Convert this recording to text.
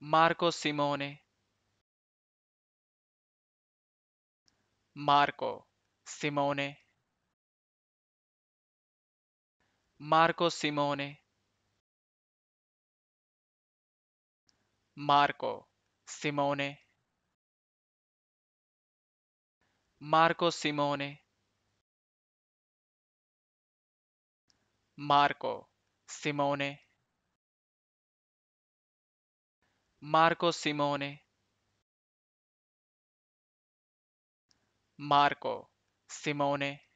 Marco Simone Marco Simone Marco Simone Marco Simone Marco Simone Marco Simone Marco, Simone. Marco Simone Marco Simone